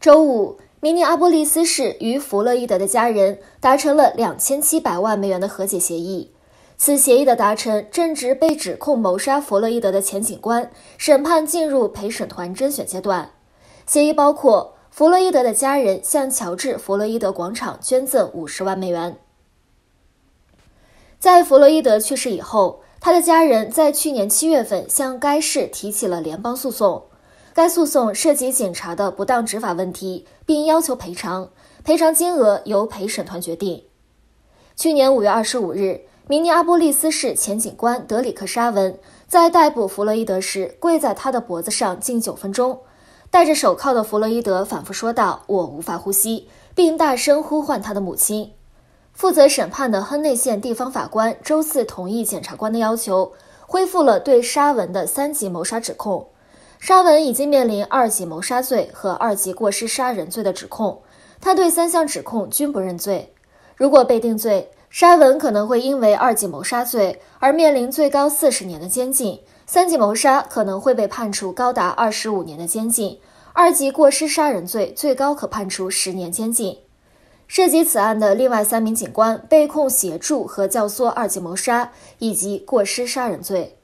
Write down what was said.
周五，明尼阿波利斯市与弗洛伊德的家人达成了两千七百万美元的和解协议。此协议的达成正值被指控谋杀弗洛伊德的前警官审判进入陪审团甄选阶段。协议包括弗洛伊德的家人向乔治·弗洛伊德广场捐赠五十万美元。在弗洛伊德去世以后，他的家人在去年七月份向该市提起了联邦诉讼。该诉讼涉及警察的不当执法问题，并要求赔偿，赔偿金额由陪审团决定。去年五月二十五日，明尼阿波利斯市前警官德里克·沙文在逮捕弗洛伊德时，跪在他的脖子上近九分钟。戴着手铐的弗洛伊德反复说道：“我无法呼吸”，并大声呼唤他的母亲。负责审判的亨内县地方法官周四同意检察官的要求，恢复了对沙文的三级谋杀指控。沙文已经面临二级谋杀罪和二级过失杀人罪的指控，他对三项指控均不认罪。如果被定罪，沙文可能会因为二级谋杀罪而面临最高四十年的监禁；三级谋杀可能会被判处高达二十五年的监禁；二级过失杀人罪最高可判处十年监禁。涉及此案的另外三名警官被控协助和教唆二级谋杀以及过失杀人罪。